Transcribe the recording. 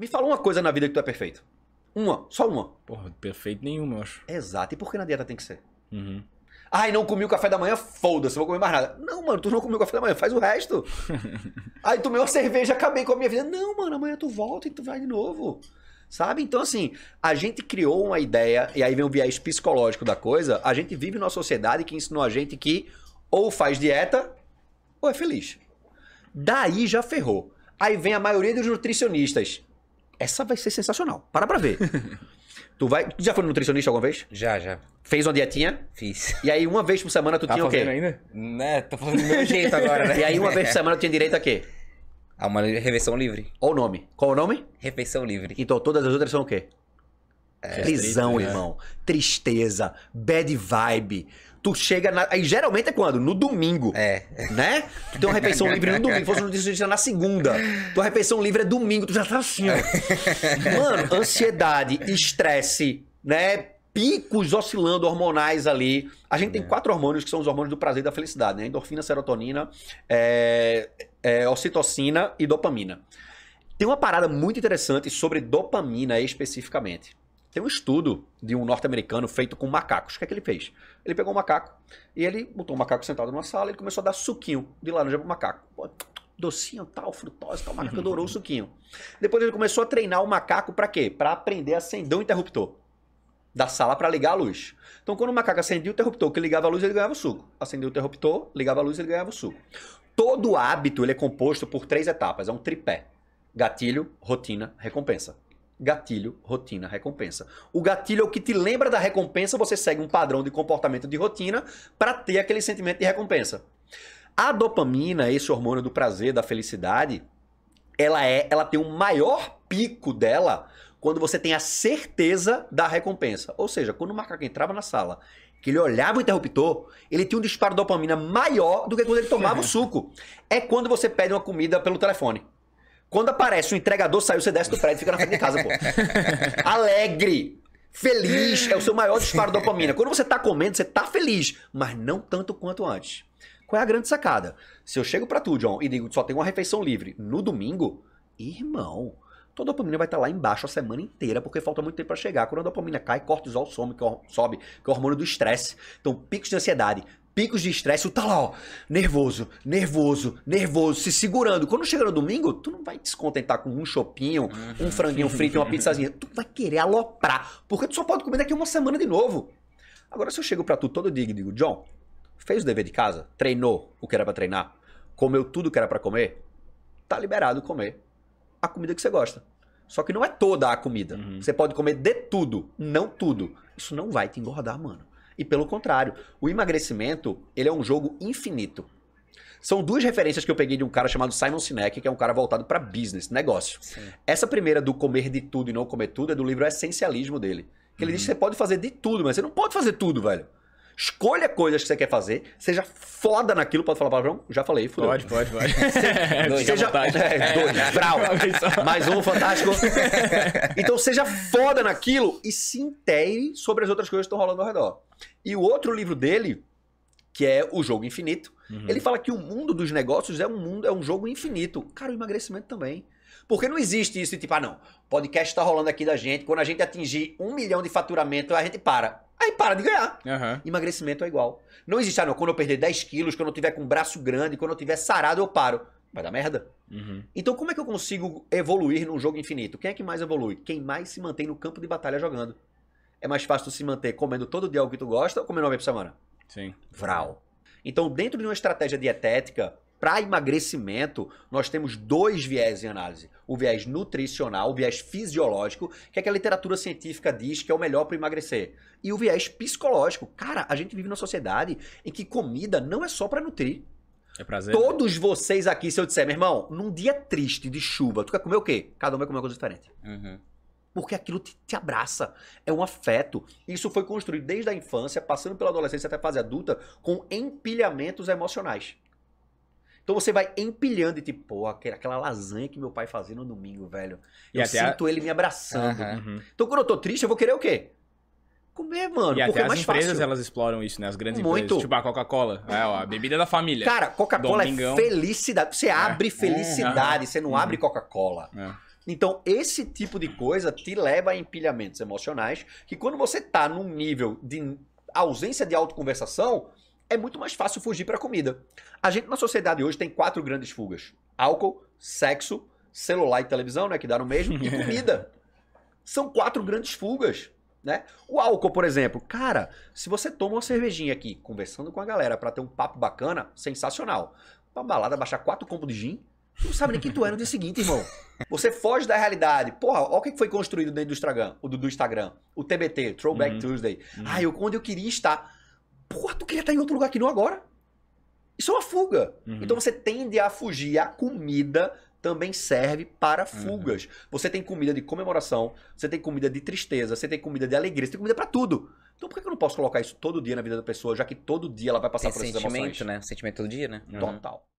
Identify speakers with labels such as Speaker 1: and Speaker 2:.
Speaker 1: Me fala uma coisa na vida que tu é perfeito. Uma, só uma. Porra, perfeito nenhuma, eu acho. Exato. E por que na dieta tem que ser? Uhum. Ai, não comi o café da manhã, foda-se, vou comer mais nada. Não, mano, tu não comeu o café da manhã, faz o resto. Aí tomei uma cerveja, acabei com a minha vida. Não, mano, amanhã tu volta e tu vai de novo. Sabe? Então, assim, a gente criou uma ideia, e aí vem o viés psicológico da coisa. A gente vive numa sociedade que ensinou a gente que ou faz dieta ou é feliz. Daí já ferrou. Aí vem a maioria dos nutricionistas essa vai ser sensacional. Para pra ver. tu vai. Tu já foi nutricionista alguma vez? Já, já. Fez uma dietinha? Fiz. E aí, uma vez por semana, tu tá tinha o quê? ainda? Né, tô falando do meu jeito agora, né? E aí, uma vez por semana, tu tinha direito a quê? A uma refeição livre. Qual o nome. Qual o nome? Refeição livre. Então, todas as outras são o quê? É, prisão, né? irmão. Tristeza, bad vibe. Tu chega. Na... Aí geralmente é quando? No domingo. É. Né? Tu tem uma refeição livre no domingo. Fosse no dia na segunda. Tua refeição livre é domingo. Tu já tá assim, ó. É. Mano, ansiedade, estresse, né? Picos oscilando hormonais ali. A gente tem é. quatro hormônios que são os hormônios do prazer e da felicidade, né? Endorfina, serotonina, é... é ocitocina e dopamina. Tem uma parada muito interessante sobre dopamina especificamente. Tem um estudo de um norte-americano feito com macacos. O que é que ele fez? Ele pegou um macaco e ele botou um macaco sentado numa sala e ele começou a dar suquinho de laranja pro macaco. Docinho, tal, frutose, tal. O macaco adorou o suquinho. Depois ele começou a treinar o macaco para quê? Para aprender a acender o interruptor da sala para ligar a luz. Então, quando o macaco acendia o interruptor, que ligava a luz, ele ganhava o suco. Acendia o interruptor, ligava a luz, ele ganhava o suco. Todo hábito ele é composto por três etapas, é um tripé: gatilho, rotina, recompensa gatilho, rotina, recompensa. O gatilho é o que te lembra da recompensa, você segue um padrão de comportamento de rotina para ter aquele sentimento de recompensa. A dopamina, esse hormônio do prazer, da felicidade, ela é, ela tem um maior pico dela quando você tem a certeza da recompensa. Ou seja, quando o macaco entrava na sala, que ele olhava o interruptor, ele tinha um disparo de dopamina maior do que quando ele tomava o suco. É quando você pede uma comida pelo telefone. Quando aparece o entregador, saiu, você desce do prédio e fica na frente de casa, pô. Alegre, feliz, é o seu maior disparo de dopamina. Quando você tá comendo, você tá feliz, mas não tanto quanto antes. Qual é a grande sacada? Se eu chego para tu, John, e digo que só tem uma refeição livre no domingo, irmão, tua dopamina vai estar tá lá embaixo a semana inteira, porque falta muito tempo para chegar. Quando a dopamina cai, cortisol some, sobe, que é o hormônio do estresse. Então, picos de ansiedade, picos de estresse, tu tá lá, ó, nervoso, nervoso, nervoso, se segurando. Quando chega no domingo, tu não vai te descontentar com um chopinho, um uhum. franguinho frito e uma pizzazinha. Tu vai querer aloprar, porque tu só pode comer daqui uma semana de novo. Agora, se eu chego para tu todo dia e digo, John, fez o dever de casa, treinou o que era para treinar, comeu tudo o que era para comer, tá liberado comer a comida que você gosta. Só que não é toda a comida. Uhum. Você pode comer de tudo, não tudo. Isso não vai te engordar, mano. E pelo contrário, o emagrecimento, ele é um jogo infinito. São duas referências que eu peguei de um cara chamado Simon Sinek, que é um cara voltado para business, negócio. Sim. Essa primeira do comer de tudo e não comer tudo é do livro Essencialismo dele. Que ele uhum. diz que você pode fazer de tudo, mas você não pode fazer tudo, velho. Escolha coisas que você quer fazer, seja foda naquilo. Pode falar palavrão? Já falei, fudeu. Pode, pode, pode. dois, seja, é, dois, é. brau. Mais um fantástico. então seja foda naquilo e se inteire sobre as outras coisas que estão rolando ao redor. E o outro livro dele, que é O Jogo Infinito, uhum. ele fala que o mundo dos negócios é um mundo, é um jogo infinito. Cara, o emagrecimento também. Porque não existe isso de tipo, ah não, podcast tá rolando aqui da gente, quando a gente atingir um milhão de faturamento, a gente para. Aí para de ganhar. Uhum. Emagrecimento é igual. Não existe, ah não, quando eu perder 10 quilos, quando eu tiver com um braço grande, quando eu tiver sarado, eu paro. Vai dar merda. Uhum. Então como é que eu consigo evoluir num jogo infinito? Quem é que mais evolui? Quem mais se mantém no campo de batalha jogando. É mais fácil tu se manter comendo todo dia algo que tu gosta ou comendo uma vez por semana? Sim. Vral. Então, dentro de uma estratégia dietética, para emagrecimento, nós temos dois viés em análise. O viés nutricional, o viés fisiológico, que é que a literatura científica diz que é o melhor para emagrecer. E o viés psicológico. Cara, a gente vive numa sociedade em que comida não é só para nutrir. É prazer. Todos vocês aqui, se eu disser, meu irmão, num dia triste de chuva, tu quer comer o quê? Cada um vai comer uma coisa diferente. Uhum porque aquilo te, te, abraça, é um afeto. Isso foi construído desde a infância, passando pela adolescência até a fase adulta, com empilhamentos emocionais. Então você vai empilhando e tipo, pô, aquela lasanha que meu pai fazia no domingo, velho. Eu sinto a... ele me abraçando. Uhum. Né? Então quando eu tô triste, eu vou querer o quê? comer, mano. E até é as empresas fácil. elas exploram isso, né? As grandes Muito. empresas. Tipo a Coca-Cola. É, ó, a bebida da família. Cara, Coca-Cola é felicidade. Você é. abre felicidade, é. você não abre uhum. Coca-Cola. É. Então, esse tipo de coisa te leva a empilhamentos emocionais que quando você tá num nível de ausência de autoconversação, é muito mais fácil fugir para a comida. A gente na sociedade hoje tem quatro grandes fugas: álcool, sexo, celular e televisão, né, que dá no mesmo, e comida. São quatro grandes fugas, né? O álcool, por exemplo, cara, se você toma uma cervejinha aqui, conversando com a galera para ter um papo bacana, sensacional. Pra balada baixar quatro combos de gin, tu não sabe nem quem tu é no dia seguinte, irmão. Você foge da realidade. Porra, olha o que foi construído dentro do Instagram, o do, Instagram, o TBT, Throwback uhum. Tuesday. Uhum. Ai, eu, onde eu queria estar. Porra, tu queria estar em outro lugar que não agora? Isso é uma fuga. Uhum. Então você tende a fugir. A comida também serve para uhum. fugas. Uhum. Você tem comida de comemoração, você tem comida de tristeza, você tem comida de alegria, você tem comida para tudo. Então por que eu não posso colocar isso todo dia na vida da pessoa, já que todo dia ela vai passar tem por essas emoções? sentimento, né? Sentimento todo dia, né? Total.